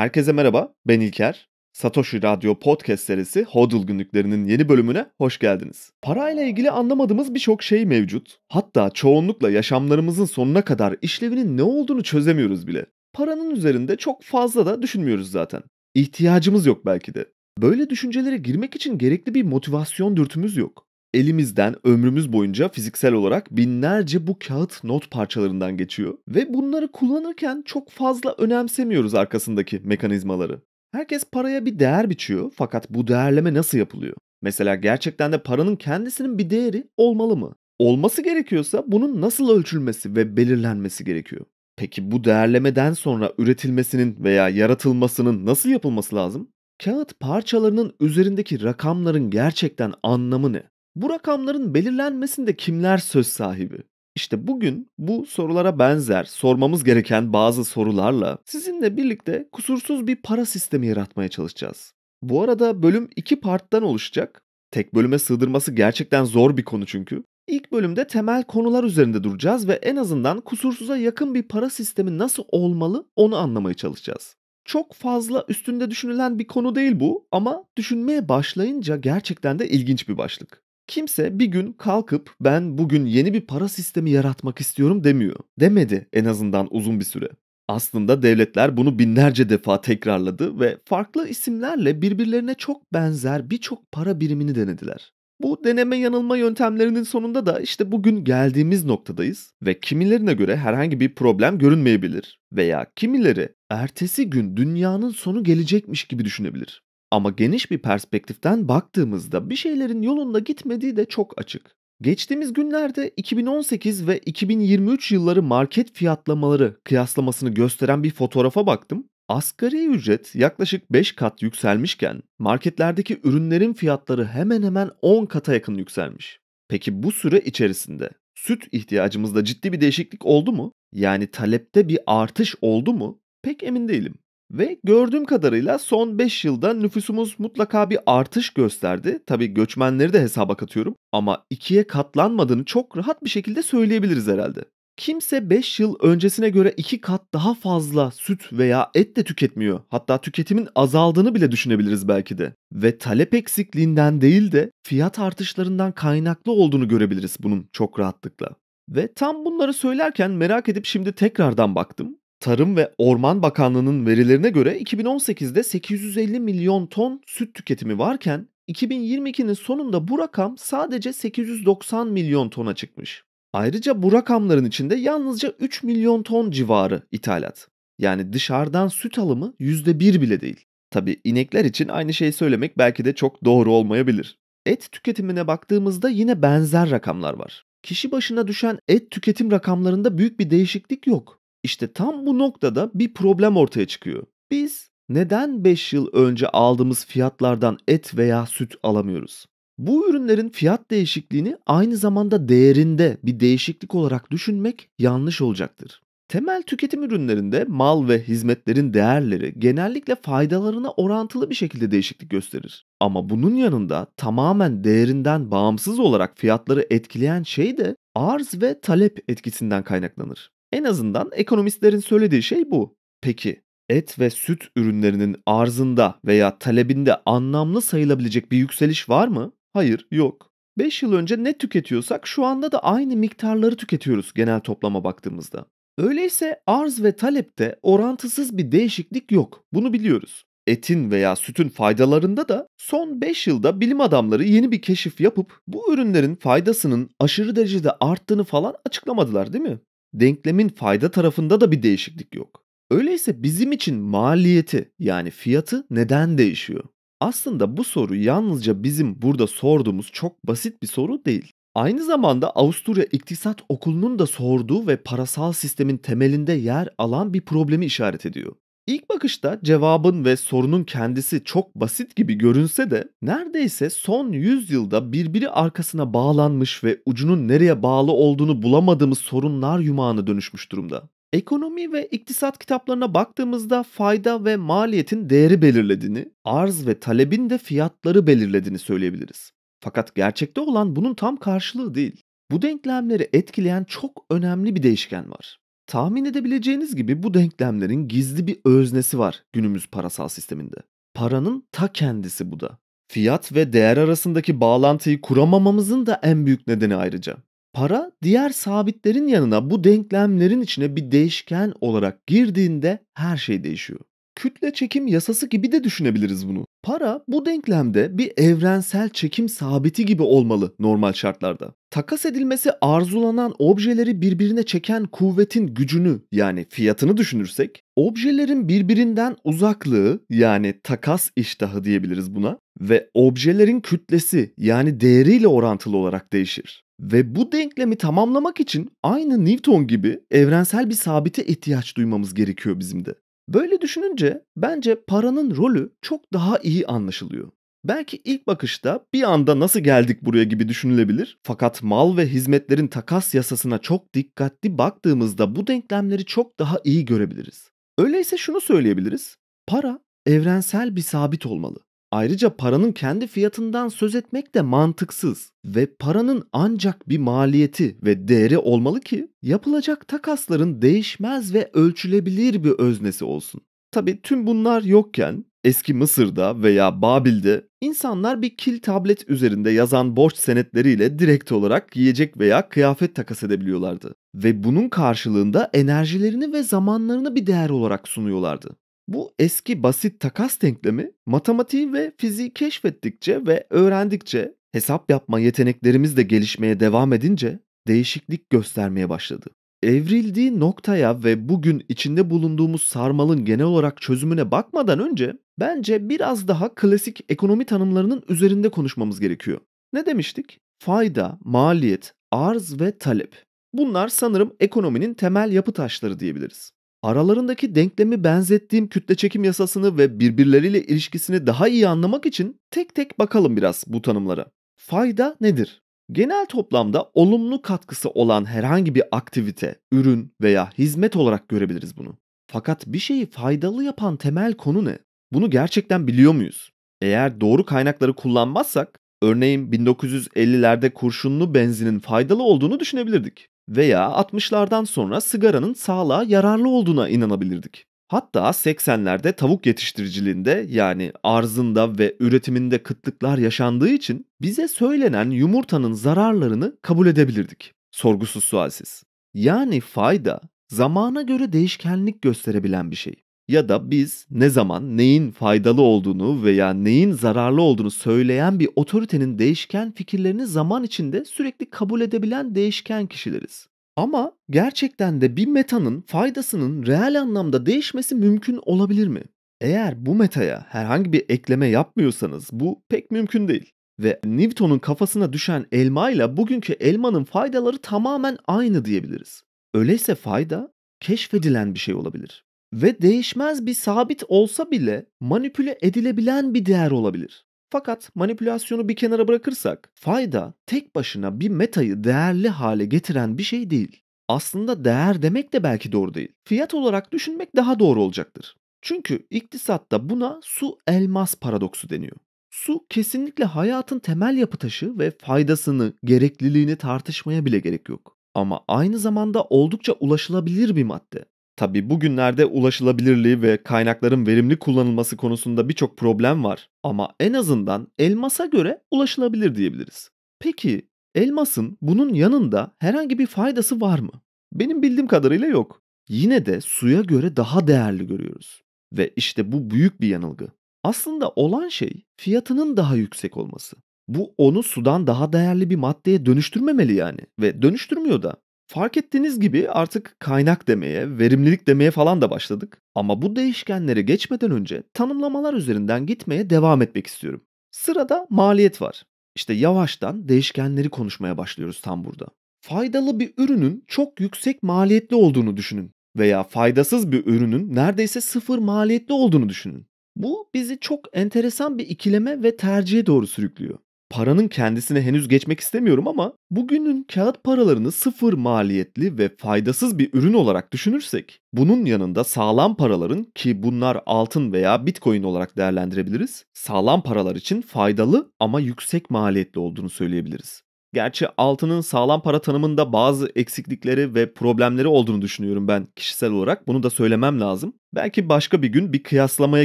Herkese merhaba, ben İlker. Satoshi Radyo Podcast serisi HODL günlüklerinin yeni bölümüne hoş geldiniz. Parayla ilgili anlamadığımız birçok şey mevcut. Hatta çoğunlukla yaşamlarımızın sonuna kadar işlevinin ne olduğunu çözemiyoruz bile. Paranın üzerinde çok fazla da düşünmüyoruz zaten. İhtiyacımız yok belki de. Böyle düşüncelere girmek için gerekli bir motivasyon dürtümüz yok elimizden ömrümüz boyunca fiziksel olarak binlerce bu kağıt not parçalarından geçiyor ve bunları kullanırken çok fazla önemsemiyoruz arkasındaki mekanizmaları. Herkes paraya bir değer biçiyor fakat bu değerleme nasıl yapılıyor? Mesela gerçekten de paranın kendisinin bir değeri olmalı mı? Olması gerekiyorsa bunun nasıl ölçülmesi ve belirlenmesi gerekiyor? Peki bu değerlemeden sonra üretilmesinin veya yaratılmasının nasıl yapılması lazım? Kağıt parçalarının üzerindeki rakamların gerçekten anlamı ne? Bu rakamların belirlenmesinde kimler söz sahibi? İşte bugün bu sorulara benzer sormamız gereken bazı sorularla sizinle birlikte kusursuz bir para sistemi yaratmaya çalışacağız. Bu arada bölüm iki parttan oluşacak. Tek bölüme sığdırması gerçekten zor bir konu çünkü. İlk bölümde temel konular üzerinde duracağız ve en azından kusursuza yakın bir para sistemi nasıl olmalı onu anlamaya çalışacağız. Çok fazla üstünde düşünülen bir konu değil bu ama düşünmeye başlayınca gerçekten de ilginç bir başlık. Kimse bir gün kalkıp ben bugün yeni bir para sistemi yaratmak istiyorum demiyor. Demedi en azından uzun bir süre. Aslında devletler bunu binlerce defa tekrarladı ve farklı isimlerle birbirlerine çok benzer birçok para birimini denediler. Bu deneme yanılma yöntemlerinin sonunda da işte bugün geldiğimiz noktadayız ve kimilerine göre herhangi bir problem görünmeyebilir veya kimileri ertesi gün dünyanın sonu gelecekmiş gibi düşünebilir. Ama geniş bir perspektiften baktığımızda bir şeylerin yolunda gitmediği de çok açık. Geçtiğimiz günlerde 2018 ve 2023 yılları market fiyatlamaları kıyaslamasını gösteren bir fotoğrafa baktım. Asgari ücret yaklaşık 5 kat yükselmişken marketlerdeki ürünlerin fiyatları hemen hemen 10 kata yakın yükselmiş. Peki bu süre içerisinde süt ihtiyacımızda ciddi bir değişiklik oldu mu? Yani talepte bir artış oldu mu? Pek emin değilim. Ve gördüğüm kadarıyla son 5 yılda nüfusumuz mutlaka bir artış gösterdi. Tabi göçmenleri de hesaba katıyorum ama ikiye katlanmadığını çok rahat bir şekilde söyleyebiliriz herhalde. Kimse 5 yıl öncesine göre 2 kat daha fazla süt veya et de tüketmiyor. Hatta tüketimin azaldığını bile düşünebiliriz belki de. Ve talep eksikliğinden değil de fiyat artışlarından kaynaklı olduğunu görebiliriz bunun çok rahatlıkla. Ve tam bunları söylerken merak edip şimdi tekrardan baktım. Tarım ve Orman Bakanlığı'nın verilerine göre 2018'de 850 milyon ton süt tüketimi varken 2022'nin sonunda bu rakam sadece 890 milyon tona çıkmış. Ayrıca bu rakamların içinde yalnızca 3 milyon ton civarı ithalat. Yani dışarıdan süt alımı %1 bile değil. Tabi inekler için aynı şeyi söylemek belki de çok doğru olmayabilir. Et tüketimine baktığımızda yine benzer rakamlar var. Kişi başına düşen et tüketim rakamlarında büyük bir değişiklik yok. İşte tam bu noktada bir problem ortaya çıkıyor. Biz neden 5 yıl önce aldığımız fiyatlardan et veya süt alamıyoruz? Bu ürünlerin fiyat değişikliğini aynı zamanda değerinde bir değişiklik olarak düşünmek yanlış olacaktır. Temel tüketim ürünlerinde mal ve hizmetlerin değerleri genellikle faydalarına orantılı bir şekilde değişiklik gösterir. Ama bunun yanında tamamen değerinden bağımsız olarak fiyatları etkileyen şey de arz ve talep etkisinden kaynaklanır. En azından ekonomistlerin söylediği şey bu. Peki et ve süt ürünlerinin arzında veya talebinde anlamlı sayılabilecek bir yükseliş var mı? Hayır, yok. 5 yıl önce ne tüketiyorsak şu anda da aynı miktarları tüketiyoruz genel toplama baktığımızda. Öyleyse arz ve talepte orantısız bir değişiklik yok. Bunu biliyoruz. Etin veya sütün faydalarında da son 5 yılda bilim adamları yeni bir keşif yapıp bu ürünlerin faydasının aşırı derecede arttığını falan açıklamadılar değil mi? denklemin fayda tarafında da bir değişiklik yok. Öyleyse bizim için maliyeti yani fiyatı neden değişiyor? Aslında bu soru yalnızca bizim burada sorduğumuz çok basit bir soru değil. Aynı zamanda Avusturya İktisat Okulu'nun da sorduğu ve parasal sistemin temelinde yer alan bir problemi işaret ediyor. İlk bakışta cevabın ve sorunun kendisi çok basit gibi görünse de neredeyse son 100 yılda birbiri arkasına bağlanmış ve ucunun nereye bağlı olduğunu bulamadığımız sorunlar yumağına dönüşmüş durumda. Ekonomi ve iktisat kitaplarına baktığımızda fayda ve maliyetin değeri belirlediğini, arz ve talebin de fiyatları belirlediğini söyleyebiliriz. Fakat gerçekte olan bunun tam karşılığı değil. Bu denklemleri etkileyen çok önemli bir değişken var. Tahmin edebileceğiniz gibi bu denklemlerin gizli bir öznesi var günümüz parasal sisteminde. Paranın ta kendisi bu da. Fiyat ve değer arasındaki bağlantıyı kuramamamızın da en büyük nedeni ayrıca. Para diğer sabitlerin yanına bu denklemlerin içine bir değişken olarak girdiğinde her şey değişiyor kütle çekim yasası gibi de düşünebiliriz bunu. Para bu denklemde bir evrensel çekim sabiti gibi olmalı normal şartlarda. Takas edilmesi arzulanan objeleri birbirine çeken kuvvetin gücünü yani fiyatını düşünürsek, objelerin birbirinden uzaklığı yani takas iştahı diyebiliriz buna ve objelerin kütlesi yani değeriyle orantılı olarak değişir. Ve bu denklemi tamamlamak için aynı Newton gibi evrensel bir sabite ihtiyaç duymamız gerekiyor bizim de. Böyle düşününce bence paranın rolü çok daha iyi anlaşılıyor. Belki ilk bakışta bir anda nasıl geldik buraya gibi düşünülebilir. Fakat mal ve hizmetlerin takas yasasına çok dikkatli baktığımızda bu denklemleri çok daha iyi görebiliriz. Öyleyse şunu söyleyebiliriz. Para evrensel bir sabit olmalı. Ayrıca paranın kendi fiyatından söz etmek de mantıksız ve paranın ancak bir maliyeti ve değeri olmalı ki yapılacak takasların değişmez ve ölçülebilir bir öznesi olsun. Tabi tüm bunlar yokken eski Mısır'da veya Babil'de insanlar bir kil tablet üzerinde yazan borç senetleriyle direkt olarak yiyecek veya kıyafet takas edebiliyorlardı ve bunun karşılığında enerjilerini ve zamanlarını bir değer olarak sunuyorlardı. Bu eski basit takas denklemi matematiği ve fiziği keşfettikçe ve öğrendikçe hesap yapma yeteneklerimiz de gelişmeye devam edince değişiklik göstermeye başladı. Evrildiği noktaya ve bugün içinde bulunduğumuz sarmalın genel olarak çözümüne bakmadan önce bence biraz daha klasik ekonomi tanımlarının üzerinde konuşmamız gerekiyor. Ne demiştik? Fayda, maliyet, arz ve talep. Bunlar sanırım ekonominin temel yapı taşları diyebiliriz. Aralarındaki denklemi benzettiğim kütle çekim yasasını ve birbirleriyle ilişkisini daha iyi anlamak için tek tek bakalım biraz bu tanımlara. Fayda nedir? Genel toplamda olumlu katkısı olan herhangi bir aktivite, ürün veya hizmet olarak görebiliriz bunu. Fakat bir şeyi faydalı yapan temel konu ne? Bunu gerçekten biliyor muyuz? Eğer doğru kaynakları kullanmazsak, örneğin 1950'lerde kurşunlu benzinin faydalı olduğunu düşünebilirdik veya 60'lardan sonra sigaranın sağlığa yararlı olduğuna inanabilirdik. Hatta 80'lerde tavuk yetiştiriciliğinde yani arzında ve üretiminde kıtlıklar yaşandığı için bize söylenen yumurtanın zararlarını kabul edebilirdik. Sorgusuz sualsiz. Yani fayda zamana göre değişkenlik gösterebilen bir şey ya da biz ne zaman neyin faydalı olduğunu veya neyin zararlı olduğunu söyleyen bir otoritenin değişken fikirlerini zaman içinde sürekli kabul edebilen değişken kişileriz. Ama gerçekten de bir metanın faydasının reel anlamda değişmesi mümkün olabilir mi? Eğer bu metaya herhangi bir ekleme yapmıyorsanız bu pek mümkün değil. Ve Newton'un kafasına düşen elma ile bugünkü elmanın faydaları tamamen aynı diyebiliriz. Öyleyse fayda keşfedilen bir şey olabilir ve değişmez bir sabit olsa bile manipüle edilebilen bir değer olabilir. Fakat manipülasyonu bir kenara bırakırsak fayda tek başına bir metayı değerli hale getiren bir şey değil. Aslında değer demek de belki doğru değil. Fiyat olarak düşünmek daha doğru olacaktır. Çünkü iktisatta buna su elmas paradoksu deniyor. Su kesinlikle hayatın temel yapı taşı ve faydasını, gerekliliğini tartışmaya bile gerek yok. Ama aynı zamanda oldukça ulaşılabilir bir madde. Tabi bugünlerde ulaşılabilirliği ve kaynakların verimli kullanılması konusunda birçok problem var ama en azından elmasa göre ulaşılabilir diyebiliriz. Peki elmasın bunun yanında herhangi bir faydası var mı? Benim bildiğim kadarıyla yok. Yine de suya göre daha değerli görüyoruz. Ve işte bu büyük bir yanılgı. Aslında olan şey fiyatının daha yüksek olması. Bu onu sudan daha değerli bir maddeye dönüştürmemeli yani ve dönüştürmüyor da. Fark ettiğiniz gibi artık kaynak demeye, verimlilik demeye falan da başladık. Ama bu değişkenlere geçmeden önce tanımlamalar üzerinden gitmeye devam etmek istiyorum. Sırada maliyet var. İşte yavaştan değişkenleri konuşmaya başlıyoruz tam burada. Faydalı bir ürünün çok yüksek maliyetli olduğunu düşünün veya faydasız bir ürünün neredeyse sıfır maliyetli olduğunu düşünün. Bu bizi çok enteresan bir ikileme ve tercihe doğru sürüklüyor paranın kendisine henüz geçmek istemiyorum ama bugünün kağıt paralarını sıfır maliyetli ve faydasız bir ürün olarak düşünürsek bunun yanında sağlam paraların ki bunlar altın veya bitcoin olarak değerlendirebiliriz. Sağlam paralar için faydalı ama yüksek maliyetli olduğunu söyleyebiliriz. Gerçi altının sağlam para tanımında bazı eksiklikleri ve problemleri olduğunu düşünüyorum ben kişisel olarak. Bunu da söylemem lazım. Belki başka bir gün bir kıyaslamaya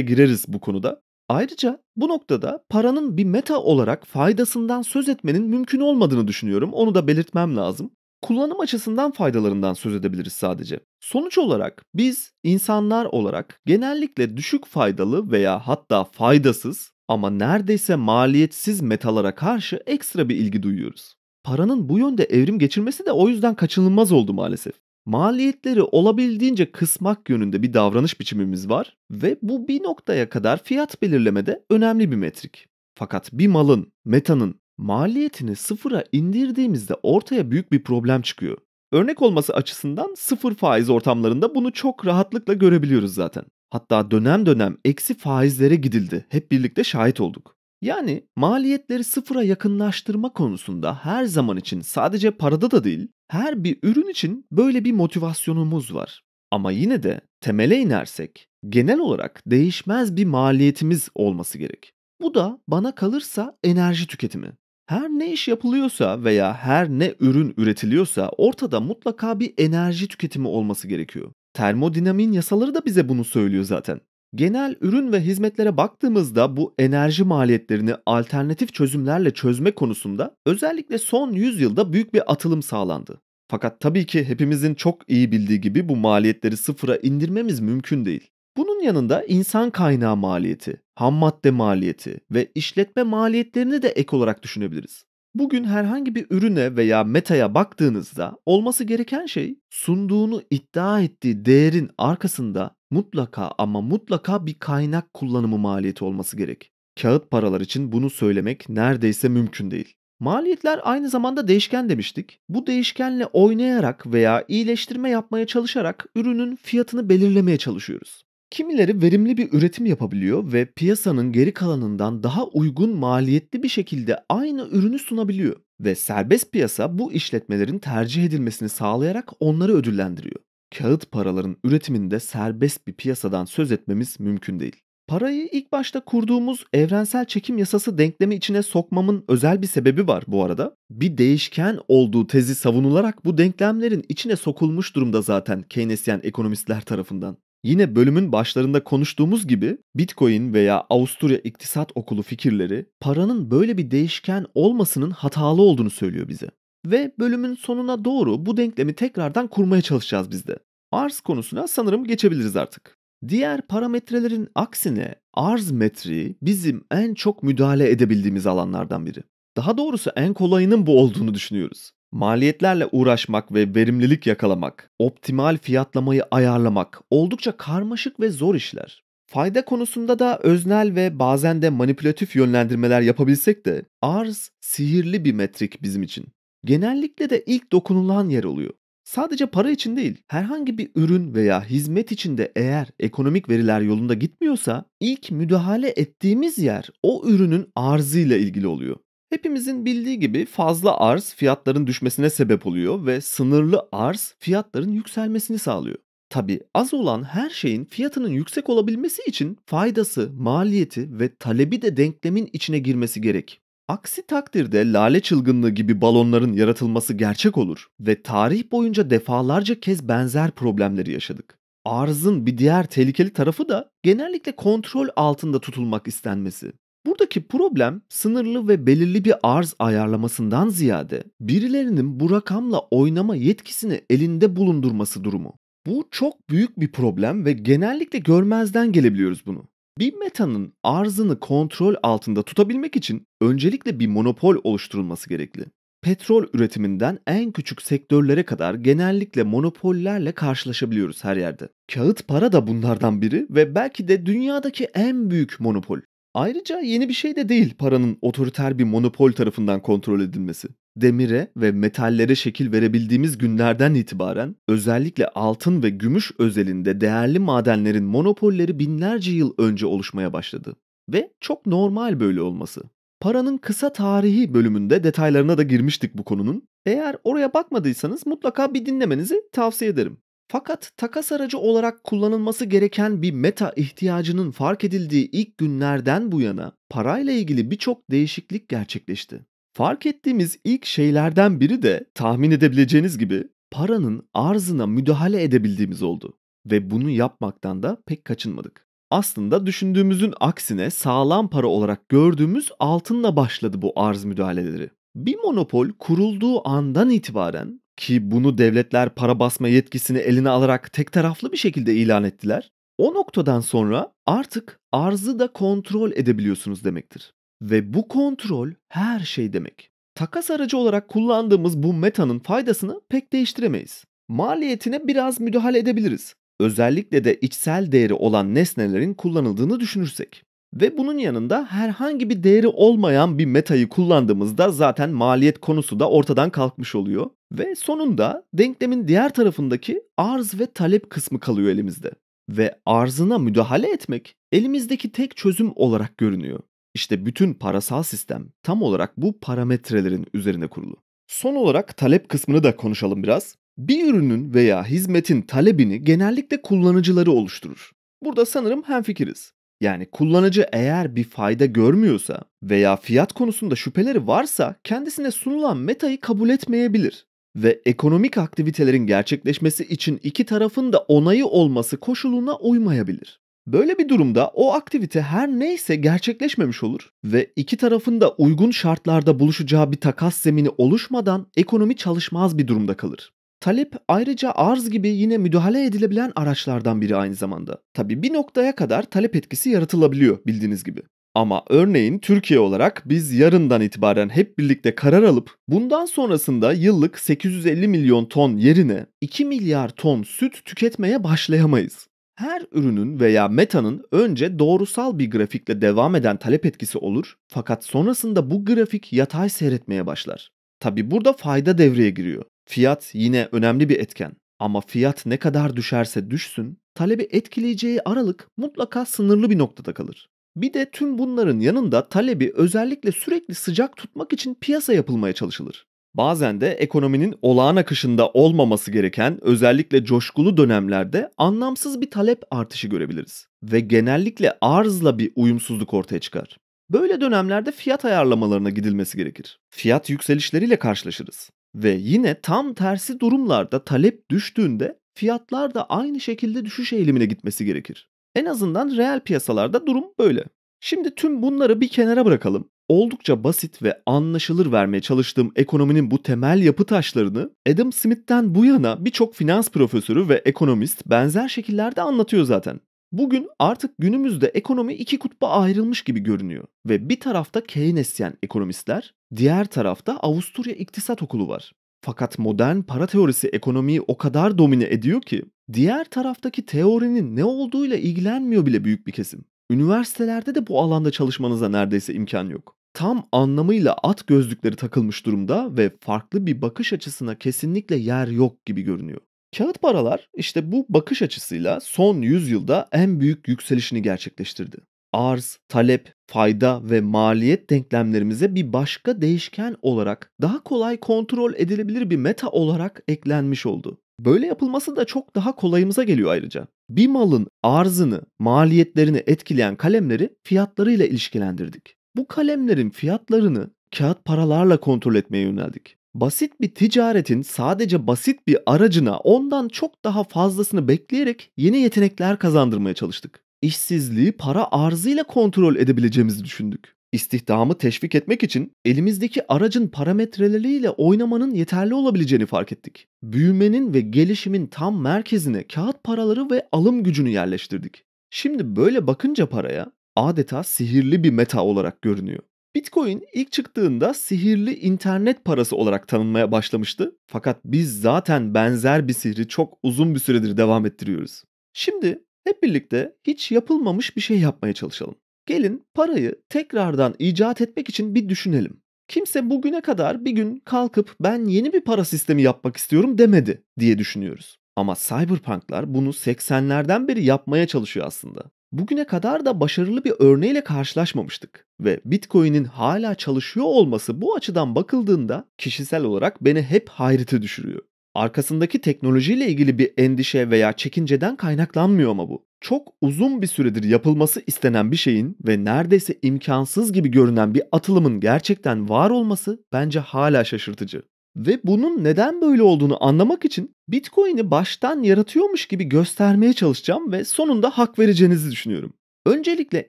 gireriz bu konuda. Ayrıca bu noktada paranın bir meta olarak faydasından söz etmenin mümkün olmadığını düşünüyorum. Onu da belirtmem lazım. Kullanım açısından faydalarından söz edebiliriz sadece. Sonuç olarak biz insanlar olarak genellikle düşük faydalı veya hatta faydasız ama neredeyse maliyetsiz metalara karşı ekstra bir ilgi duyuyoruz. Paranın bu yönde evrim geçirmesi de o yüzden kaçınılmaz oldu maalesef maliyetleri olabildiğince kısmak yönünde bir davranış biçimimiz var ve bu bir noktaya kadar fiyat belirlemede önemli bir metrik. Fakat bir malın, metanın maliyetini sıfıra indirdiğimizde ortaya büyük bir problem çıkıyor. Örnek olması açısından sıfır faiz ortamlarında bunu çok rahatlıkla görebiliyoruz zaten. Hatta dönem dönem eksi faizlere gidildi. Hep birlikte şahit olduk. Yani maliyetleri sıfıra yakınlaştırma konusunda her zaman için sadece parada da değil, her bir ürün için böyle bir motivasyonumuz var. Ama yine de temele inersek genel olarak değişmez bir maliyetimiz olması gerek. Bu da bana kalırsa enerji tüketimi. Her ne iş yapılıyorsa veya her ne ürün üretiliyorsa ortada mutlaka bir enerji tüketimi olması gerekiyor. Termodinamin yasaları da bize bunu söylüyor zaten. Genel ürün ve hizmetlere baktığımızda bu enerji maliyetlerini alternatif çözümlerle çözme konusunda özellikle son 100 yılda büyük bir atılım sağlandı. Fakat tabii ki hepimizin çok iyi bildiği gibi bu maliyetleri sıfıra indirmemiz mümkün değil. Bunun yanında insan kaynağı maliyeti, ham madde maliyeti ve işletme maliyetlerini de ek olarak düşünebiliriz. Bugün herhangi bir ürüne veya metaya baktığınızda olması gereken şey sunduğunu iddia ettiği değerin arkasında mutlaka ama mutlaka bir kaynak kullanımı maliyeti olması gerek. Kağıt paralar için bunu söylemek neredeyse mümkün değil. Maliyetler aynı zamanda değişken demiştik. Bu değişkenle oynayarak veya iyileştirme yapmaya çalışarak ürünün fiyatını belirlemeye çalışıyoruz. Kimileri verimli bir üretim yapabiliyor ve piyasanın geri kalanından daha uygun maliyetli bir şekilde aynı ürünü sunabiliyor ve serbest piyasa bu işletmelerin tercih edilmesini sağlayarak onları ödüllendiriyor kağıt paraların üretiminde serbest bir piyasadan söz etmemiz mümkün değil. Parayı ilk başta kurduğumuz evrensel çekim yasası denklemi içine sokmamın özel bir sebebi var bu arada. Bir değişken olduğu tezi savunularak bu denklemlerin içine sokulmuş durumda zaten Keynesyen ekonomistler tarafından. Yine bölümün başlarında konuştuğumuz gibi Bitcoin veya Avusturya İktisat Okulu fikirleri paranın böyle bir değişken olmasının hatalı olduğunu söylüyor bize ve bölümün sonuna doğru bu denklemi tekrardan kurmaya çalışacağız biz de. Arz konusuna sanırım geçebiliriz artık. Diğer parametrelerin aksine arz metriği bizim en çok müdahale edebildiğimiz alanlardan biri. Daha doğrusu en kolayının bu olduğunu düşünüyoruz. Maliyetlerle uğraşmak ve verimlilik yakalamak, optimal fiyatlamayı ayarlamak oldukça karmaşık ve zor işler. Fayda konusunda da öznel ve bazen de manipülatif yönlendirmeler yapabilsek de arz sihirli bir metrik bizim için genellikle de ilk dokunulan yer oluyor. Sadece para için değil, herhangi bir ürün veya hizmet için de eğer ekonomik veriler yolunda gitmiyorsa ilk müdahale ettiğimiz yer o ürünün arzıyla ilgili oluyor. Hepimizin bildiği gibi fazla arz fiyatların düşmesine sebep oluyor ve sınırlı arz fiyatların yükselmesini sağlıyor. Tabi az olan her şeyin fiyatının yüksek olabilmesi için faydası, maliyeti ve talebi de denklemin içine girmesi gerek. Aksi takdirde lale çılgınlığı gibi balonların yaratılması gerçek olur ve tarih boyunca defalarca kez benzer problemleri yaşadık. Arzın bir diğer tehlikeli tarafı da genellikle kontrol altında tutulmak istenmesi. Buradaki problem sınırlı ve belirli bir arz ayarlamasından ziyade birilerinin bu rakamla oynama yetkisini elinde bulundurması durumu. Bu çok büyük bir problem ve genellikle görmezden gelebiliyoruz bunu. Bir metanın arzını kontrol altında tutabilmek için öncelikle bir monopol oluşturulması gerekli. Petrol üretiminden en küçük sektörlere kadar genellikle monopollerle karşılaşabiliyoruz her yerde. Kağıt para da bunlardan biri ve belki de dünyadaki en büyük monopol. Ayrıca yeni bir şey de değil paranın otoriter bir monopol tarafından kontrol edilmesi demire ve metallere şekil verebildiğimiz günlerden itibaren özellikle altın ve gümüş özelinde değerli madenlerin monopolleri binlerce yıl önce oluşmaya başladı ve çok normal böyle olması. Paranın kısa tarihi bölümünde detaylarına da girmiştik bu konunun. Eğer oraya bakmadıysanız mutlaka bir dinlemenizi tavsiye ederim. Fakat takas aracı olarak kullanılması gereken bir meta ihtiyacının fark edildiği ilk günlerden bu yana parayla ilgili birçok değişiklik gerçekleşti. Fark ettiğimiz ilk şeylerden biri de tahmin edebileceğiniz gibi paranın arzına müdahale edebildiğimiz oldu ve bunu yapmaktan da pek kaçınmadık. Aslında düşündüğümüzün aksine sağlam para olarak gördüğümüz altınla başladı bu arz müdahaleleri. Bir monopol kurulduğu andan itibaren ki bunu devletler para basma yetkisini eline alarak tek taraflı bir şekilde ilan ettiler. O noktadan sonra artık arzı da kontrol edebiliyorsunuz demektir. Ve bu kontrol her şey demek. Takas aracı olarak kullandığımız bu metanın faydasını pek değiştiremeyiz. Maliyetine biraz müdahale edebiliriz. Özellikle de içsel değeri olan nesnelerin kullanıldığını düşünürsek. Ve bunun yanında herhangi bir değeri olmayan bir metayı kullandığımızda zaten maliyet konusu da ortadan kalkmış oluyor. Ve sonunda denklemin diğer tarafındaki arz ve talep kısmı kalıyor elimizde. Ve arzına müdahale etmek elimizdeki tek çözüm olarak görünüyor. İşte bütün parasal sistem tam olarak bu parametrelerin üzerine kurulu. Son olarak talep kısmını da konuşalım biraz. Bir ürünün veya hizmetin talebini genellikle kullanıcıları oluşturur. Burada sanırım hemfikiriz. Yani kullanıcı eğer bir fayda görmüyorsa veya fiyat konusunda şüpheleri varsa kendisine sunulan metayı kabul etmeyebilir ve ekonomik aktivitelerin gerçekleşmesi için iki tarafın da onayı olması koşuluna uymayabilir. Böyle bir durumda o aktivite her neyse gerçekleşmemiş olur ve iki tarafın da uygun şartlarda buluşacağı bir takas zemini oluşmadan ekonomi çalışmaz bir durumda kalır. Talep ayrıca arz gibi yine müdahale edilebilen araçlardan biri aynı zamanda. Tabi bir noktaya kadar talep etkisi yaratılabiliyor bildiğiniz gibi. Ama örneğin Türkiye olarak biz yarından itibaren hep birlikte karar alıp bundan sonrasında yıllık 850 milyon ton yerine 2 milyar ton süt tüketmeye başlayamayız. Her ürünün veya metanın önce doğrusal bir grafikle devam eden talep etkisi olur fakat sonrasında bu grafik yatay seyretmeye başlar. Tabi burada fayda devreye giriyor. Fiyat yine önemli bir etken ama fiyat ne kadar düşerse düşsün talebi etkileyeceği aralık mutlaka sınırlı bir noktada kalır. Bir de tüm bunların yanında talebi özellikle sürekli sıcak tutmak için piyasa yapılmaya çalışılır. Bazen de ekonominin olağan akışında olmaması gereken özellikle coşkulu dönemlerde anlamsız bir talep artışı görebiliriz ve genellikle arzla bir uyumsuzluk ortaya çıkar. Böyle dönemlerde fiyat ayarlamalarına gidilmesi gerekir. Fiyat yükselişleriyle karşılaşırız ve yine tam tersi durumlarda talep düştüğünde fiyatlar da aynı şekilde düşüş eğilimine gitmesi gerekir. En azından reel piyasalarda durum böyle. Şimdi tüm bunları bir kenara bırakalım Oldukça basit ve anlaşılır vermeye çalıştığım ekonominin bu temel yapı taşlarını Adam Smith'ten bu yana birçok finans profesörü ve ekonomist benzer şekillerde anlatıyor zaten. Bugün artık günümüzde ekonomi iki kutba ayrılmış gibi görünüyor ve bir tarafta Keynesyen ekonomistler, diğer tarafta Avusturya İktisat Okulu var. Fakat modern para teorisi ekonomiyi o kadar domine ediyor ki diğer taraftaki teorinin ne olduğuyla ilgilenmiyor bile büyük bir kesim. Üniversitelerde de bu alanda çalışmanıza neredeyse imkan yok. Tam anlamıyla at gözlükleri takılmış durumda ve farklı bir bakış açısına kesinlikle yer yok gibi görünüyor. Kağıt paralar işte bu bakış açısıyla son yüzyılda en büyük yükselişini gerçekleştirdi. Arz, talep, fayda ve maliyet denklemlerimize bir başka değişken olarak daha kolay kontrol edilebilir bir meta olarak eklenmiş oldu. Böyle yapılması da çok daha kolayımıza geliyor ayrıca. Bir malın arzını, maliyetlerini etkileyen kalemleri fiyatlarıyla ilişkilendirdik. Bu kalemlerin fiyatlarını kağıt paralarla kontrol etmeye yöneldik. Basit bir ticaretin sadece basit bir aracına ondan çok daha fazlasını bekleyerek yeni yetenekler kazandırmaya çalıştık. İşsizliği para arzıyla kontrol edebileceğimizi düşündük. İstihdamı teşvik etmek için elimizdeki aracın parametreleriyle oynamanın yeterli olabileceğini fark ettik. Büyümenin ve gelişimin tam merkezine kağıt paraları ve alım gücünü yerleştirdik. Şimdi böyle bakınca paraya adeta sihirli bir meta olarak görünüyor. Bitcoin ilk çıktığında sihirli internet parası olarak tanınmaya başlamıştı. Fakat biz zaten benzer bir sihri çok uzun bir süredir devam ettiriyoruz. Şimdi hep birlikte hiç yapılmamış bir şey yapmaya çalışalım. Gelin parayı tekrardan icat etmek için bir düşünelim. Kimse bugüne kadar bir gün kalkıp ben yeni bir para sistemi yapmak istiyorum demedi diye düşünüyoruz. Ama cyberpunklar bunu 80'lerden beri yapmaya çalışıyor aslında. Bugüne kadar da başarılı bir örneğiyle karşılaşmamıştık ve Bitcoin'in hala çalışıyor olması bu açıdan bakıldığında kişisel olarak beni hep hayrete düşürüyor. Arkasındaki teknolojiyle ilgili bir endişe veya çekinceden kaynaklanmıyor ama bu çok uzun bir süredir yapılması istenen bir şeyin ve neredeyse imkansız gibi görünen bir atılımın gerçekten var olması bence hala şaşırtıcı. Ve bunun neden böyle olduğunu anlamak için Bitcoin'i baştan yaratıyormuş gibi göstermeye çalışacağım ve sonunda hak vereceğinizi düşünüyorum. Öncelikle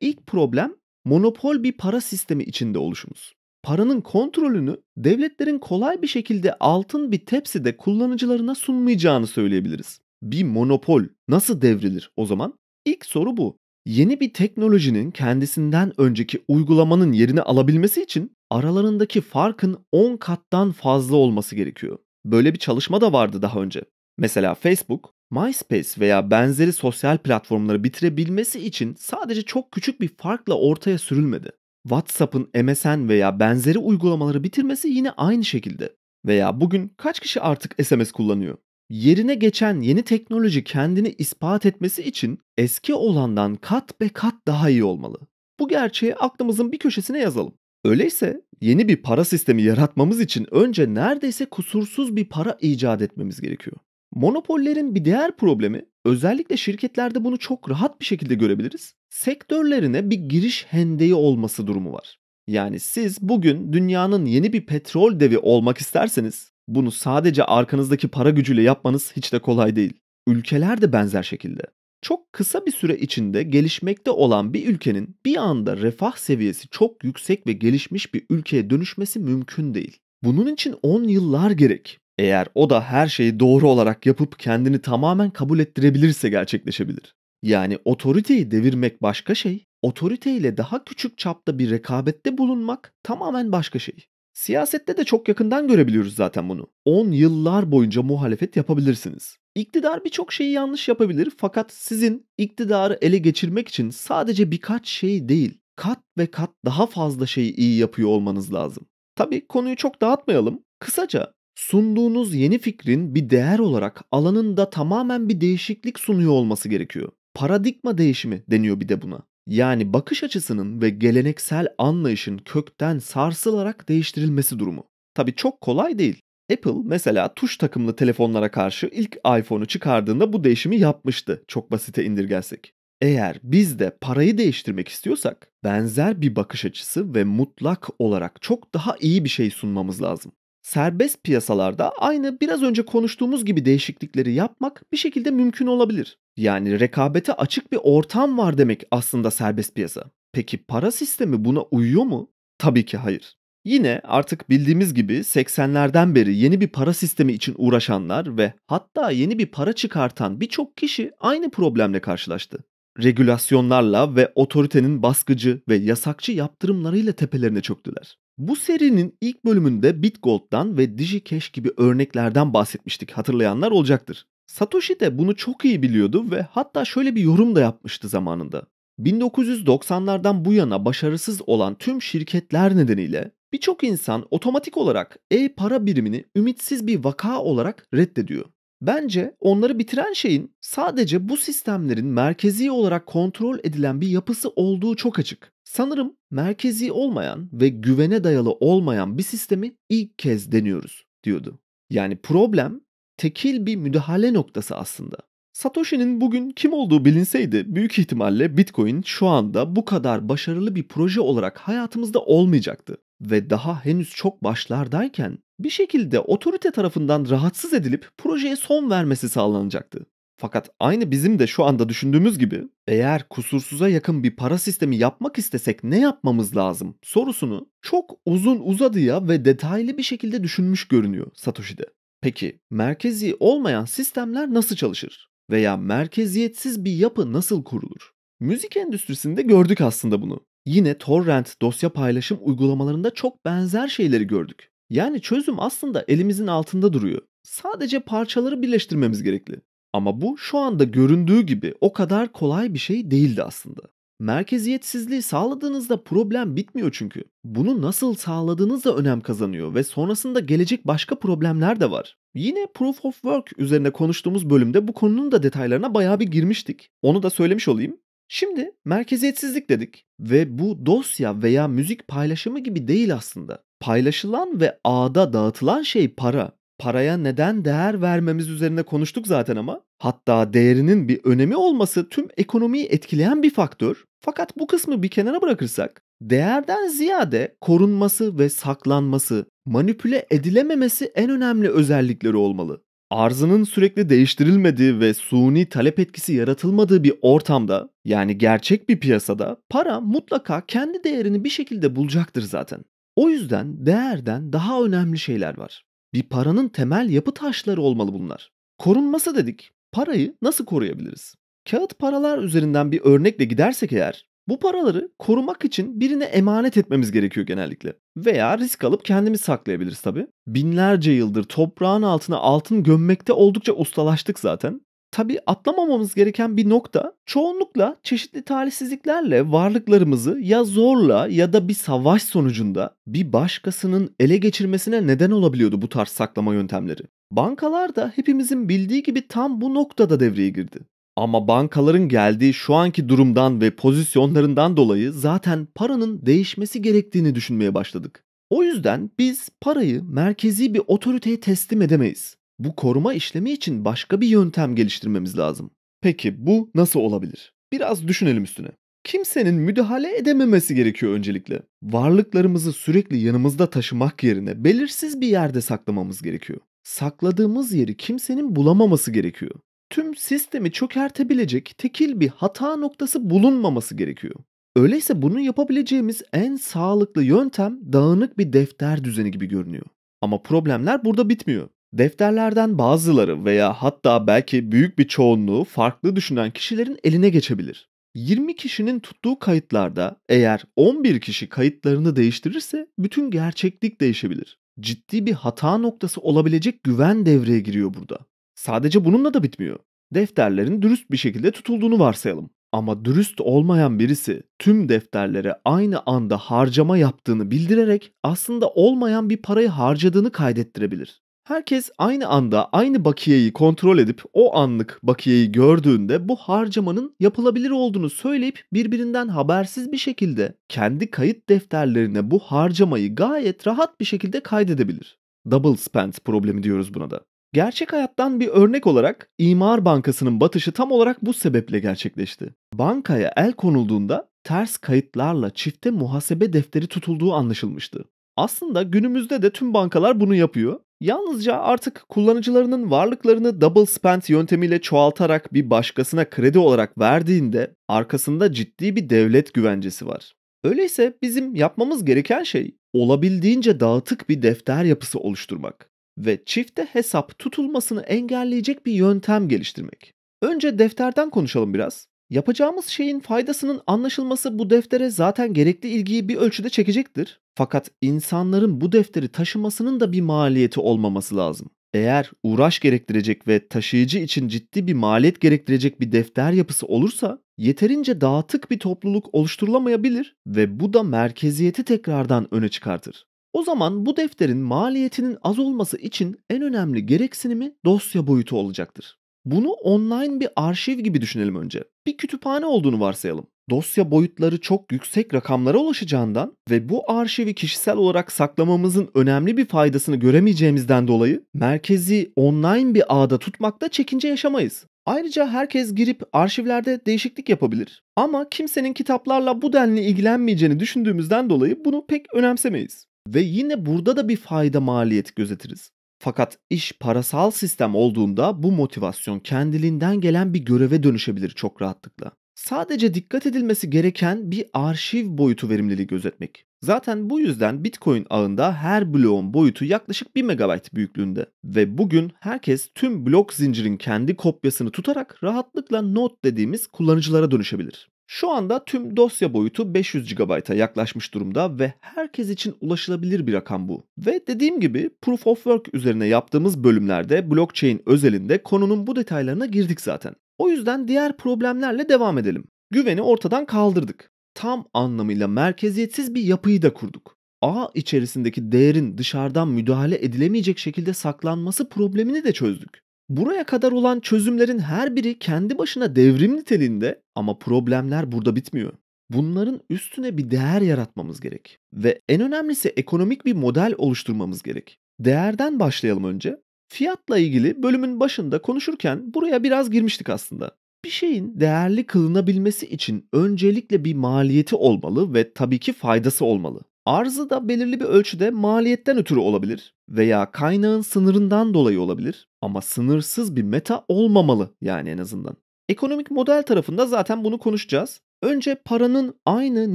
ilk problem monopol bir para sistemi içinde oluşumuz. Paranın kontrolünü devletlerin kolay bir şekilde altın bir tepside kullanıcılarına sunmayacağını söyleyebiliriz bir monopol nasıl devrilir o zaman? İlk soru bu. Yeni bir teknolojinin kendisinden önceki uygulamanın yerini alabilmesi için aralarındaki farkın 10 kattan fazla olması gerekiyor. Böyle bir çalışma da vardı daha önce. Mesela Facebook, MySpace veya benzeri sosyal platformları bitirebilmesi için sadece çok küçük bir farkla ortaya sürülmedi. WhatsApp'ın MSN veya benzeri uygulamaları bitirmesi yine aynı şekilde. Veya bugün kaç kişi artık SMS kullanıyor? Yerine geçen yeni teknoloji kendini ispat etmesi için eski olandan kat be kat daha iyi olmalı. Bu gerçeği aklımızın bir köşesine yazalım. Öyleyse yeni bir para sistemi yaratmamız için önce neredeyse kusursuz bir para icat etmemiz gerekiyor. Monopollerin bir diğer problemi, özellikle şirketlerde bunu çok rahat bir şekilde görebiliriz. Sektörlerine bir giriş hendeği olması durumu var. Yani siz bugün dünyanın yeni bir petrol devi olmak isterseniz bunu sadece arkanızdaki para gücüyle yapmanız hiç de kolay değil. Ülkeler de benzer şekilde. Çok kısa bir süre içinde gelişmekte olan bir ülkenin bir anda refah seviyesi çok yüksek ve gelişmiş bir ülkeye dönüşmesi mümkün değil. Bunun için 10 yıllar gerek. Eğer o da her şeyi doğru olarak yapıp kendini tamamen kabul ettirebilirse gerçekleşebilir. Yani otoriteyi devirmek başka şey, otoriteyle daha küçük çapta bir rekabette bulunmak tamamen başka şey. Siyasette de çok yakından görebiliyoruz zaten bunu. 10 yıllar boyunca muhalefet yapabilirsiniz. İktidar birçok şeyi yanlış yapabilir fakat sizin iktidarı ele geçirmek için sadece birkaç şey değil, kat ve kat daha fazla şeyi iyi yapıyor olmanız lazım. Tabii konuyu çok dağıtmayalım. Kısaca sunduğunuz yeni fikrin bir değer olarak alanında tamamen bir değişiklik sunuyor olması gerekiyor. Paradigma değişimi deniyor bir de buna yani bakış açısının ve geleneksel anlayışın kökten sarsılarak değiştirilmesi durumu. Tabi çok kolay değil. Apple mesela tuş takımlı telefonlara karşı ilk iPhone'u çıkardığında bu değişimi yapmıştı çok basite indirgelsek. Eğer biz de parayı değiştirmek istiyorsak benzer bir bakış açısı ve mutlak olarak çok daha iyi bir şey sunmamız lazım serbest piyasalarda aynı biraz önce konuştuğumuz gibi değişiklikleri yapmak bir şekilde mümkün olabilir. Yani rekabete açık bir ortam var demek aslında serbest piyasa. Peki para sistemi buna uyuyor mu? Tabii ki hayır. Yine artık bildiğimiz gibi 80'lerden beri yeni bir para sistemi için uğraşanlar ve hatta yeni bir para çıkartan birçok kişi aynı problemle karşılaştı. Regülasyonlarla ve otoritenin baskıcı ve yasakçı yaptırımlarıyla tepelerine çöktüler. Bu serinin ilk bölümünde BitGold'dan ve DigiCash gibi örneklerden bahsetmiştik hatırlayanlar olacaktır. Satoshi de bunu çok iyi biliyordu ve hatta şöyle bir yorum da yapmıştı zamanında. 1990'lardan bu yana başarısız olan tüm şirketler nedeniyle birçok insan otomatik olarak e-para birimini ümitsiz bir vaka olarak reddediyor. Bence onları bitiren şeyin sadece bu sistemlerin merkezi olarak kontrol edilen bir yapısı olduğu çok açık. Sanırım merkezi olmayan ve güvene dayalı olmayan bir sistemi ilk kez deniyoruz diyordu. Yani problem tekil bir müdahale noktası aslında. Satoshi'nin bugün kim olduğu bilinseydi büyük ihtimalle Bitcoin şu anda bu kadar başarılı bir proje olarak hayatımızda olmayacaktı. Ve daha henüz çok başlardayken bir şekilde otorite tarafından rahatsız edilip projeye son vermesi sağlanacaktı. Fakat aynı bizim de şu anda düşündüğümüz gibi eğer kusursuza yakın bir para sistemi yapmak istesek ne yapmamız lazım sorusunu çok uzun uzadıya ve detaylı bir şekilde düşünmüş görünüyor Satoshi'de. Peki merkezi olmayan sistemler nasıl çalışır? Veya merkeziyetsiz bir yapı nasıl kurulur? Müzik endüstrisinde gördük aslında bunu. Yine torrent dosya paylaşım uygulamalarında çok benzer şeyleri gördük. Yani çözüm aslında elimizin altında duruyor. Sadece parçaları birleştirmemiz gerekli. Ama bu şu anda göründüğü gibi o kadar kolay bir şey değildi aslında. Merkeziyetsizliği sağladığınızda problem bitmiyor çünkü. Bunu nasıl sağladığınız da önem kazanıyor ve sonrasında gelecek başka problemler de var. Yine Proof of Work üzerine konuştuğumuz bölümde bu konunun da detaylarına bayağı bir girmiştik. Onu da söylemiş olayım. Şimdi merkeziyetsizlik dedik ve bu dosya veya müzik paylaşımı gibi değil aslında paylaşılan ve ağda dağıtılan şey para. Paraya neden değer vermemiz üzerine konuştuk zaten ama hatta değerinin bir önemi olması tüm ekonomiyi etkileyen bir faktör. Fakat bu kısmı bir kenara bırakırsak değerden ziyade korunması ve saklanması, manipüle edilememesi en önemli özellikleri olmalı. Arzının sürekli değiştirilmediği ve suni talep etkisi yaratılmadığı bir ortamda yani gerçek bir piyasada para mutlaka kendi değerini bir şekilde bulacaktır zaten. O yüzden değerden daha önemli şeyler var. Bir paranın temel yapı taşları olmalı bunlar. Korunması dedik. Parayı nasıl koruyabiliriz? Kağıt paralar üzerinden bir örnekle gidersek eğer, bu paraları korumak için birine emanet etmemiz gerekiyor genellikle. Veya risk alıp kendimiz saklayabiliriz tabi. Binlerce yıldır toprağın altına altın gömmekte oldukça ustalaştık zaten tabii atlamamamız gereken bir nokta çoğunlukla çeşitli talihsizliklerle varlıklarımızı ya zorla ya da bir savaş sonucunda bir başkasının ele geçirmesine neden olabiliyordu bu tarz saklama yöntemleri. Bankalar da hepimizin bildiği gibi tam bu noktada devreye girdi. Ama bankaların geldiği şu anki durumdan ve pozisyonlarından dolayı zaten paranın değişmesi gerektiğini düşünmeye başladık. O yüzden biz parayı merkezi bir otoriteye teslim edemeyiz. Bu koruma işlemi için başka bir yöntem geliştirmemiz lazım. Peki bu nasıl olabilir? Biraz düşünelim üstüne. Kimsenin müdahale edememesi gerekiyor öncelikle. Varlıklarımızı sürekli yanımızda taşımak yerine belirsiz bir yerde saklamamız gerekiyor. Sakladığımız yeri kimsenin bulamaması gerekiyor. Tüm sistemi çökertebilecek tekil bir hata noktası bulunmaması gerekiyor. Öyleyse bunu yapabileceğimiz en sağlıklı yöntem dağınık bir defter düzeni gibi görünüyor. Ama problemler burada bitmiyor. Defterlerden bazıları veya hatta belki büyük bir çoğunluğu farklı düşünen kişilerin eline geçebilir. 20 kişinin tuttuğu kayıtlarda eğer 11 kişi kayıtlarını değiştirirse bütün gerçeklik değişebilir. Ciddi bir hata noktası olabilecek güven devreye giriyor burada. Sadece bununla da bitmiyor. Defterlerin dürüst bir şekilde tutulduğunu varsayalım. Ama dürüst olmayan birisi tüm defterlere aynı anda harcama yaptığını bildirerek aslında olmayan bir parayı harcadığını kaydettirebilir. Herkes aynı anda aynı bakiyeyi kontrol edip o anlık bakiyeyi gördüğünde bu harcamanın yapılabilir olduğunu söyleyip birbirinden habersiz bir şekilde kendi kayıt defterlerine bu harcamayı gayet rahat bir şekilde kaydedebilir. Double spend problemi diyoruz buna da. Gerçek hayattan bir örnek olarak İmar Bankası'nın batışı tam olarak bu sebeple gerçekleşti. Bankaya el konulduğunda ters kayıtlarla çifte muhasebe defteri tutulduğu anlaşılmıştı. Aslında günümüzde de tüm bankalar bunu yapıyor Yalnızca artık kullanıcılarının varlıklarını double spend yöntemiyle çoğaltarak bir başkasına kredi olarak verdiğinde arkasında ciddi bir devlet güvencesi var. Öyleyse bizim yapmamız gereken şey olabildiğince dağıtık bir defter yapısı oluşturmak ve çifte hesap tutulmasını engelleyecek bir yöntem geliştirmek. Önce defterden konuşalım biraz. Yapacağımız şeyin faydasının anlaşılması bu deftere zaten gerekli ilgiyi bir ölçüde çekecektir. Fakat insanların bu defteri taşımasının da bir maliyeti olmaması lazım. Eğer uğraş gerektirecek ve taşıyıcı için ciddi bir maliyet gerektirecek bir defter yapısı olursa yeterince dağıtık bir topluluk oluşturulamayabilir ve bu da merkeziyeti tekrardan öne çıkartır. O zaman bu defterin maliyetinin az olması için en önemli gereksinimi dosya boyutu olacaktır. Bunu online bir arşiv gibi düşünelim önce. Bir kütüphane olduğunu varsayalım. Dosya boyutları çok yüksek rakamlara ulaşacağından ve bu arşivi kişisel olarak saklamamızın önemli bir faydasını göremeyeceğimizden dolayı merkezi online bir ağda tutmakta çekince yaşamayız. Ayrıca herkes girip arşivlerde değişiklik yapabilir. Ama kimsenin kitaplarla bu denli ilgilenmeyeceğini düşündüğümüzden dolayı bunu pek önemsemeyiz. Ve yine burada da bir fayda maliyeti gözetiriz. Fakat iş parasal sistem olduğunda bu motivasyon kendiliğinden gelen bir göreve dönüşebilir çok rahatlıkla. Sadece dikkat edilmesi gereken bir arşiv boyutu verimliliği gözetmek. Zaten bu yüzden Bitcoin ağında her bloğun boyutu yaklaşık 1 MB büyüklüğünde ve bugün herkes tüm blok zincirin kendi kopyasını tutarak rahatlıkla node dediğimiz kullanıcılara dönüşebilir. Şu anda tüm dosya boyutu 500 GB'a yaklaşmış durumda ve herkes için ulaşılabilir bir rakam bu. Ve dediğim gibi Proof of Work üzerine yaptığımız bölümlerde blockchain özelinde konunun bu detaylarına girdik zaten. O yüzden diğer problemlerle devam edelim. Güveni ortadan kaldırdık. Tam anlamıyla merkeziyetsiz bir yapıyı da kurduk. A içerisindeki değerin dışarıdan müdahale edilemeyecek şekilde saklanması problemini de çözdük. Buraya kadar olan çözümlerin her biri kendi başına devrim niteliğinde ama problemler burada bitmiyor. Bunların üstüne bir değer yaratmamız gerek ve en önemlisi ekonomik bir model oluşturmamız gerek. Değerden başlayalım önce. Fiyatla ilgili bölümün başında konuşurken buraya biraz girmiştik aslında. Bir şeyin değerli kılınabilmesi için öncelikle bir maliyeti olmalı ve tabii ki faydası olmalı. Arzı da belirli bir ölçüde maliyetten ötürü olabilir veya kaynağın sınırından dolayı olabilir ama sınırsız bir meta olmamalı yani en azından. Ekonomik model tarafında zaten bunu konuşacağız. Önce paranın aynı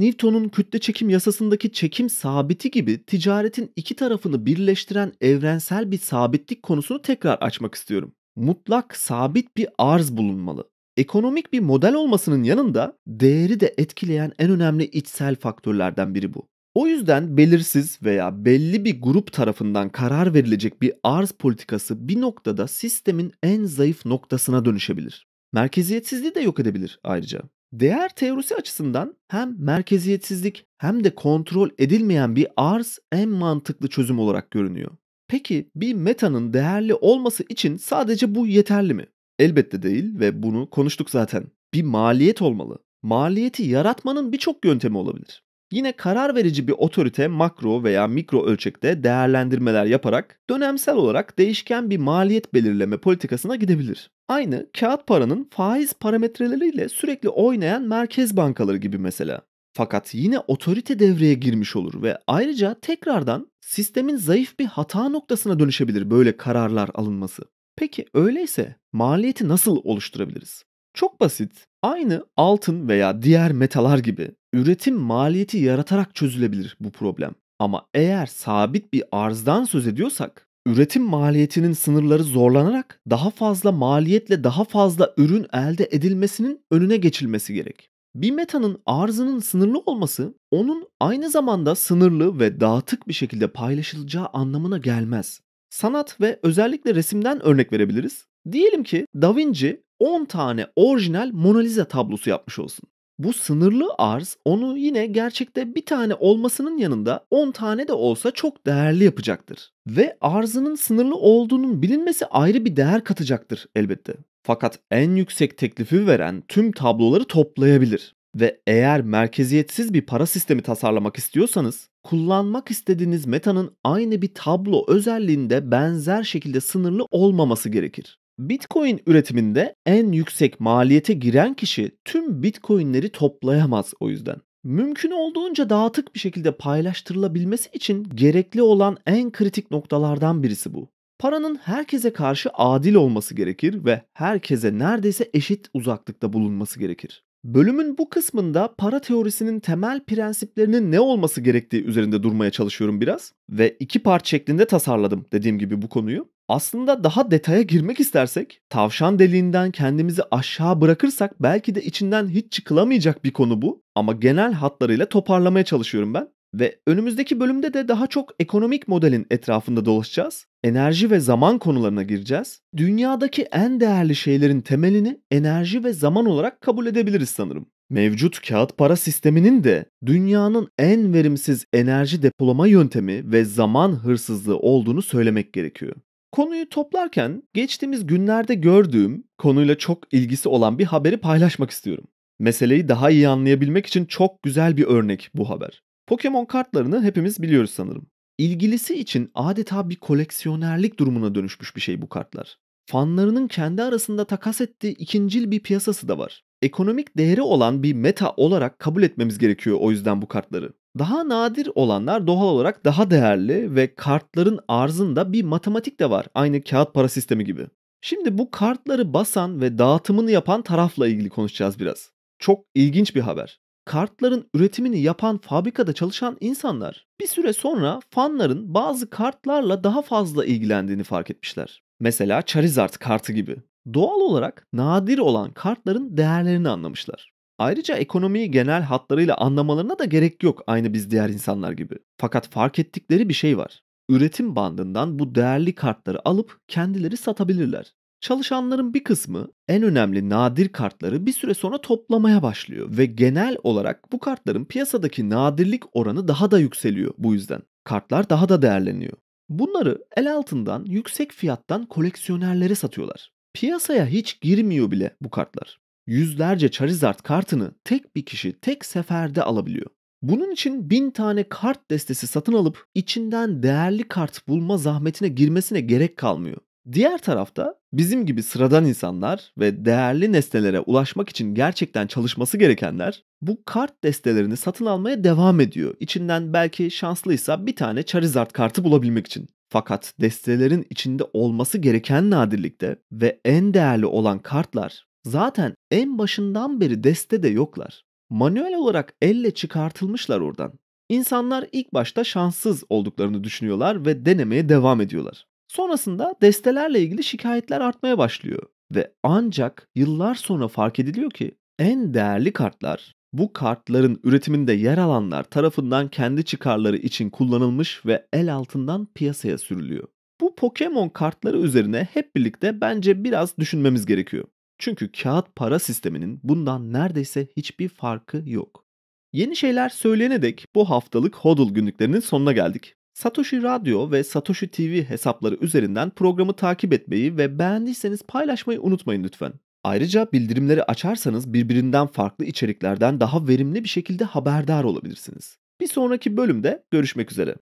Newton'un kütle çekim yasasındaki çekim sabiti gibi ticaretin iki tarafını birleştiren evrensel bir sabitlik konusunu tekrar açmak istiyorum. Mutlak sabit bir arz bulunmalı. Ekonomik bir model olmasının yanında değeri de etkileyen en önemli içsel faktörlerden biri bu. O yüzden belirsiz veya belli bir grup tarafından karar verilecek bir arz politikası bir noktada sistemin en zayıf noktasına dönüşebilir. Merkeziyetsizliği de yok edebilir ayrıca. Değer teorisi açısından hem merkeziyetsizlik hem de kontrol edilmeyen bir arz en mantıklı çözüm olarak görünüyor. Peki bir metanın değerli olması için sadece bu yeterli mi? Elbette değil ve bunu konuştuk zaten. Bir maliyet olmalı. Maliyeti yaratmanın birçok yöntemi olabilir. Yine karar verici bir otorite makro veya mikro ölçekte değerlendirmeler yaparak dönemsel olarak değişken bir maliyet belirleme politikasına gidebilir. Aynı kağıt paranın faiz parametreleriyle sürekli oynayan merkez bankaları gibi mesela. Fakat yine otorite devreye girmiş olur ve ayrıca tekrardan sistemin zayıf bir hata noktasına dönüşebilir böyle kararlar alınması. Peki öyleyse maliyeti nasıl oluşturabiliriz? Çok basit. Aynı altın veya diğer metalar gibi üretim maliyeti yaratarak çözülebilir bu problem. Ama eğer sabit bir arzdan söz ediyorsak, üretim maliyetinin sınırları zorlanarak daha fazla maliyetle daha fazla ürün elde edilmesinin önüne geçilmesi gerek. Bir metanın arzının sınırlı olması onun aynı zamanda sınırlı ve dağıtık bir şekilde paylaşılacağı anlamına gelmez. Sanat ve özellikle resimden örnek verebiliriz. Diyelim ki Da Vinci 10 tane orijinal Mona Lisa tablosu yapmış olsun. Bu sınırlı arz onu yine gerçekte bir tane olmasının yanında 10 tane de olsa çok değerli yapacaktır. Ve arzının sınırlı olduğunun bilinmesi ayrı bir değer katacaktır elbette. Fakat en yüksek teklifi veren tüm tabloları toplayabilir. Ve eğer merkeziyetsiz bir para sistemi tasarlamak istiyorsanız, kullanmak istediğiniz metanın aynı bir tablo özelliğinde benzer şekilde sınırlı olmaması gerekir. Bitcoin üretiminde en yüksek maliyete giren kişi tüm Bitcoin'leri toplayamaz o yüzden. Mümkün olduğunca dağıtık bir şekilde paylaştırılabilmesi için gerekli olan en kritik noktalardan birisi bu. Paranın herkese karşı adil olması gerekir ve herkese neredeyse eşit uzaklıkta bulunması gerekir. Bölümün bu kısmında para teorisinin temel prensiplerinin ne olması gerektiği üzerinde durmaya çalışıyorum biraz ve iki part şeklinde tasarladım dediğim gibi bu konuyu. Aslında daha detaya girmek istersek, tavşan deliğinden kendimizi aşağı bırakırsak belki de içinden hiç çıkılamayacak bir konu bu ama genel hatlarıyla toparlamaya çalışıyorum ben. Ve önümüzdeki bölümde de daha çok ekonomik modelin etrafında dolaşacağız. Enerji ve zaman konularına gireceğiz. Dünyadaki en değerli şeylerin temelini enerji ve zaman olarak kabul edebiliriz sanırım. Mevcut kağıt para sisteminin de dünyanın en verimsiz enerji depolama yöntemi ve zaman hırsızlığı olduğunu söylemek gerekiyor. Konuyu toplarken geçtiğimiz günlerde gördüğüm konuyla çok ilgisi olan bir haberi paylaşmak istiyorum. Meseleyi daha iyi anlayabilmek için çok güzel bir örnek bu haber. Pokemon kartlarını hepimiz biliyoruz sanırım. İlgilisi için adeta bir koleksiyonerlik durumuna dönüşmüş bir şey bu kartlar. Fanlarının kendi arasında takas ettiği ikincil bir piyasası da var. Ekonomik değeri olan bir meta olarak kabul etmemiz gerekiyor o yüzden bu kartları. Daha nadir olanlar doğal olarak daha değerli ve kartların arzında bir matematik de var. Aynı kağıt para sistemi gibi. Şimdi bu kartları basan ve dağıtımını yapan tarafla ilgili konuşacağız biraz. Çok ilginç bir haber. Kartların üretimini yapan fabrikada çalışan insanlar bir süre sonra fanların bazı kartlarla daha fazla ilgilendiğini fark etmişler. Mesela Charizard kartı gibi. Doğal olarak nadir olan kartların değerlerini anlamışlar. Ayrıca ekonomiyi genel hatlarıyla anlamalarına da gerek yok aynı biz diğer insanlar gibi. Fakat fark ettikleri bir şey var. Üretim bandından bu değerli kartları alıp kendileri satabilirler. Çalışanların bir kısmı en önemli nadir kartları bir süre sonra toplamaya başlıyor ve genel olarak bu kartların piyasadaki nadirlik oranı daha da yükseliyor bu yüzden. Kartlar daha da değerleniyor. Bunları el altından yüksek fiyattan koleksiyonerlere satıyorlar. Piyasaya hiç girmiyor bile bu kartlar yüzlerce Charizard kartını tek bir kişi tek seferde alabiliyor. Bunun için bin tane kart destesi satın alıp içinden değerli kart bulma zahmetine girmesine gerek kalmıyor. Diğer tarafta bizim gibi sıradan insanlar ve değerli nesnelere ulaşmak için gerçekten çalışması gerekenler bu kart destelerini satın almaya devam ediyor. İçinden belki şanslıysa bir tane Charizard kartı bulabilmek için. Fakat destelerin içinde olması gereken nadirlikte ve en değerli olan kartlar Zaten en başından beri deste de yoklar. Manuel olarak elle çıkartılmışlar oradan. İnsanlar ilk başta şanssız olduklarını düşünüyorlar ve denemeye devam ediyorlar. Sonrasında destelerle ilgili şikayetler artmaya başlıyor ve ancak yıllar sonra fark ediliyor ki en değerli kartlar bu kartların üretiminde yer alanlar tarafından kendi çıkarları için kullanılmış ve el altından piyasaya sürülüyor. Bu Pokemon kartları üzerine hep birlikte bence biraz düşünmemiz gerekiyor. Çünkü kağıt para sisteminin bundan neredeyse hiçbir farkı yok. Yeni şeyler söyleyene dek bu haftalık HODL günlüklerinin sonuna geldik. Satoshi Radyo ve Satoshi TV hesapları üzerinden programı takip etmeyi ve beğendiyseniz paylaşmayı unutmayın lütfen. Ayrıca bildirimleri açarsanız birbirinden farklı içeriklerden daha verimli bir şekilde haberdar olabilirsiniz. Bir sonraki bölümde görüşmek üzere.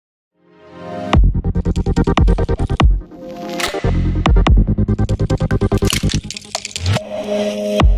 Yeah.